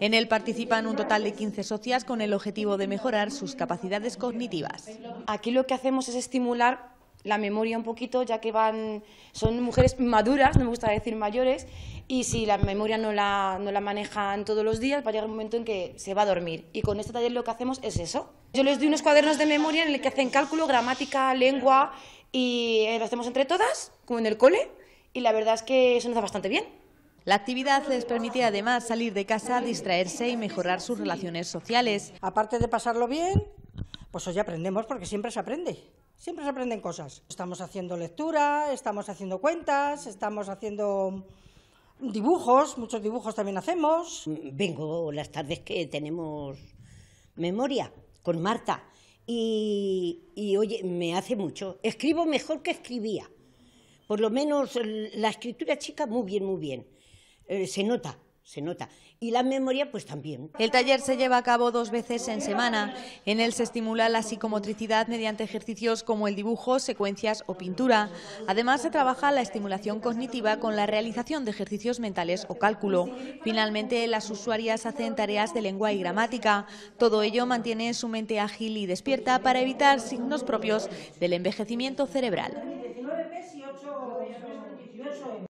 En él participan un total de 15 socias con el objetivo de mejorar sus capacidades cognitivas. Aquí lo que hacemos es estimular la memoria un poquito, ya que son mujeres maduras, no me gusta decir mayores, y si la memoria no la, no la manejan todos los días, va a llegar un momento en que se va a dormir. Y con este taller lo que hacemos es eso. Yo les doy unos cuadernos de memoria en el que hacen cálculo, gramática, lengua, y eh, lo hacemos entre todas, como en el cole, y la verdad es que eso nos da bastante bien. La actividad les permitía además salir de casa, distraerse y mejorar sus relaciones sociales. Aparte de pasarlo bien, pues hoy aprendemos porque siempre se aprende. Siempre se aprenden cosas. Estamos haciendo lectura, estamos haciendo cuentas, estamos haciendo dibujos, muchos dibujos también hacemos. Vengo las tardes que tenemos memoria con Marta y, y oye, me hace mucho. Escribo mejor que escribía. Por lo menos la escritura chica muy bien, muy bien. Eh, se nota, se nota. Y la memoria, pues también. El taller se lleva a cabo dos veces en semana. En él se estimula la psicomotricidad mediante ejercicios como el dibujo, secuencias o pintura. Además, se trabaja la estimulación cognitiva con la realización de ejercicios mentales o cálculo. Finalmente, las usuarias hacen tareas de lengua y gramática. Todo ello mantiene su mente ágil y despierta para evitar signos propios del envejecimiento cerebral.